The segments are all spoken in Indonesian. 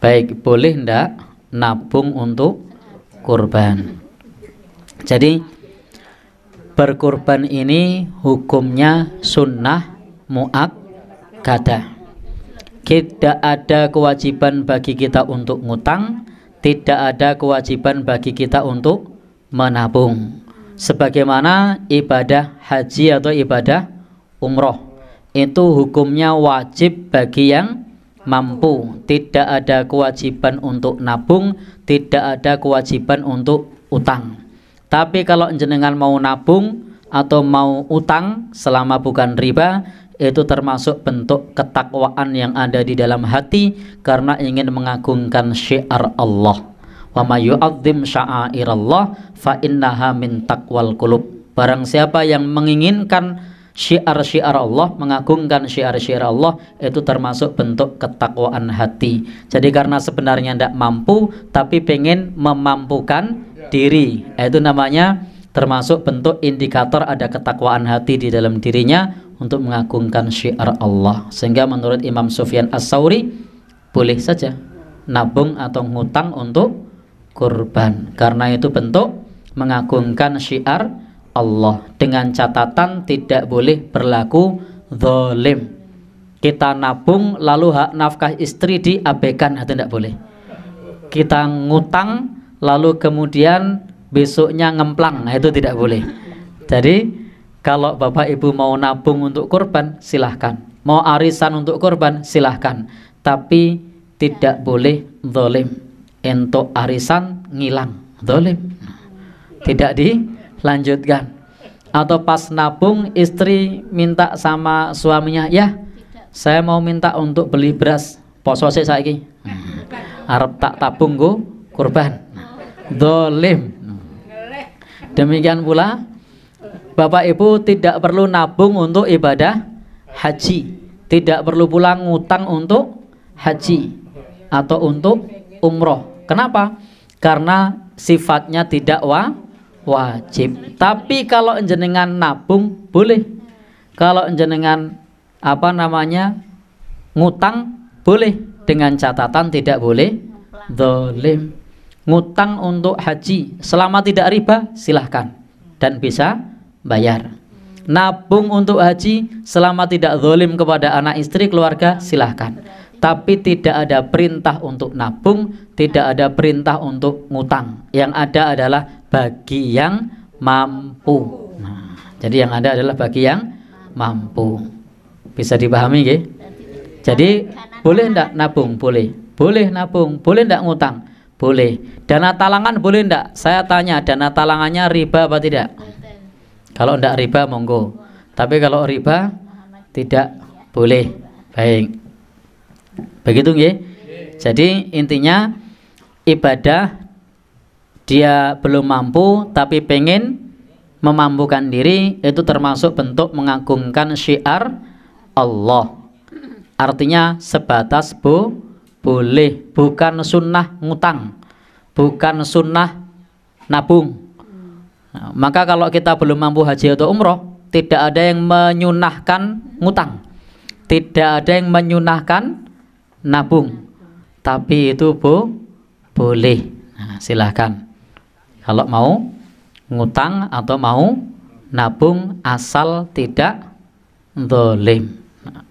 Baik, boleh ndak nabung untuk kurban? Jadi berkurban ini hukumnya sunnah muak kada. Tidak ada kewajiban bagi kita untuk ngutang, tidak ada kewajiban bagi kita untuk menabung. Sebagaimana ibadah haji atau ibadah umroh itu hukumnya wajib bagi yang mampu, tidak ada kewajiban untuk nabung, tidak ada kewajiban untuk utang. Tapi kalau jenengan mau nabung atau mau utang selama bukan riba, itu termasuk bentuk ketakwaan yang ada di dalam hati karena ingin mengagungkan syiar Allah. Wa may yu'azzim Allah fa innaha min taqwal qulub. Barang siapa yang menginginkan syiar-syiar Allah, mengagungkan syiar-syiar Allah itu termasuk bentuk ketakwaan hati. Jadi karena sebenarnya tidak mampu tapi pengen memampukan ya. diri. Itu namanya termasuk bentuk indikator ada ketakwaan hati di dalam dirinya untuk mengagungkan syiar Allah. Sehingga menurut Imam Sufyan As-Sauri boleh saja nabung atau ngutang untuk kurban karena itu bentuk mengagungkan syiar Allah dengan catatan tidak boleh berlaku zalim. Kita nabung lalu hak nafkah istri diabaikan atau tidak boleh. Kita ngutang lalu kemudian besoknya ngemplang nah, itu tidak boleh. Jadi kalau bapak ibu mau nabung untuk kurban silahkan. Mau arisan untuk kurban silahkan. Tapi tidak boleh zalim. Untuk arisan ngilang zalim. Tidak di lanjutkan atau pas nabung istri minta sama suaminya ya saya mau minta untuk beli beras poso saya saiki Arab tak tabung go kurban dolim demikian pula Bapak Ibu tidak perlu nabung untuk ibadah haji tidak perlu pulang ngutang untuk haji atau untuk umroh kenapa? karena sifatnya tidak wa wajib. Tapi kalau jenengan nabung boleh. Kalau jenengan apa namanya ngutang boleh dengan catatan tidak boleh dolim. Ngutang untuk haji selama tidak riba silahkan dan bisa bayar. Nabung untuk haji selama tidak dolim kepada anak istri keluarga silahkan. Tapi tidak ada perintah untuk nabung, tidak ada perintah untuk ngutang. Yang ada adalah bagi yang mampu. Nah, jadi yang ada adalah bagi yang mampu. Bisa dipahami nggih? Jadi boleh ndak nabung? Boleh. Boleh nabung, boleh ndak ngutang? Boleh. Dana talangan boleh ndak? Saya tanya, dana talangannya riba apa tidak? Kalau ndak riba monggo. Tapi kalau riba tidak boleh. Baik. Begitu nggih? Jadi intinya ibadah dia belum mampu tapi pengen memampukan diri itu termasuk bentuk mengagungkan syiar Allah artinya sebatas bu boleh bukan sunnah ngutang bukan sunnah nabung maka kalau kita belum mampu haji atau umroh tidak ada yang menyunahkan ngutang tidak ada yang menyunahkan nabung tapi itu bu boleh nah, silahkan kalau mau ngutang atau mau nabung asal tidak dolim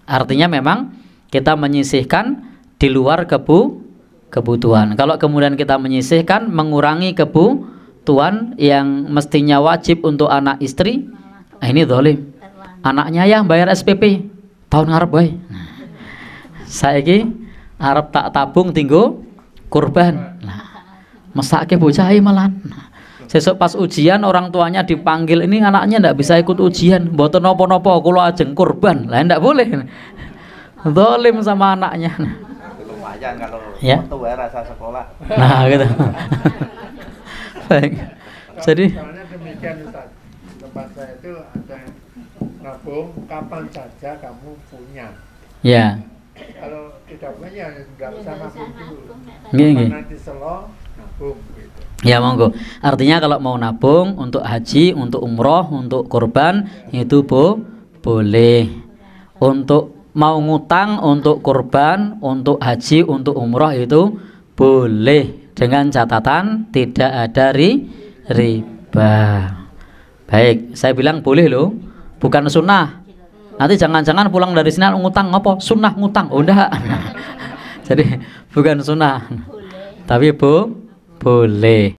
artinya memang kita menyisihkan di luar kebu kebutuhan kalau kemudian kita menyisihkan mengurangi kebu kebutuhan yang mestinya wajib untuk anak istri nah, ini dolim anaknya ya bayar SPP tahun ngarep boy. saya ini harap tak tabung tinggu kurban nah, mesake bocah nah sesuk pas ujian orang tuanya dipanggil ini anaknya ndak bisa ikut ujian buat nopo-nopo kula ajeng kurban, lah ndak boleh zalim sama anaknya lumayan kalau ya? tua rasa sekolah nah gitu baik jadi demikian Ustaz tempat saya itu ada nabung kapan saja kamu punya ya kalau tidak punya ya nggak usah nabung dulu nanti selo Gitu. Ya monggo. Artinya kalau mau nabung untuk haji, untuk umroh, untuk kurban itu bo boleh. Untuk mau ngutang untuk kurban, untuk haji, untuk umroh itu boleh dengan catatan tidak ada ri, riba. Baik, saya bilang boleh loh, bukan sunnah. Nanti jangan-jangan pulang dari sini ngutang ngopo? Sunnah ngutang, udah. Oh, Jadi bukan sunnah. Tapi bu, boleh.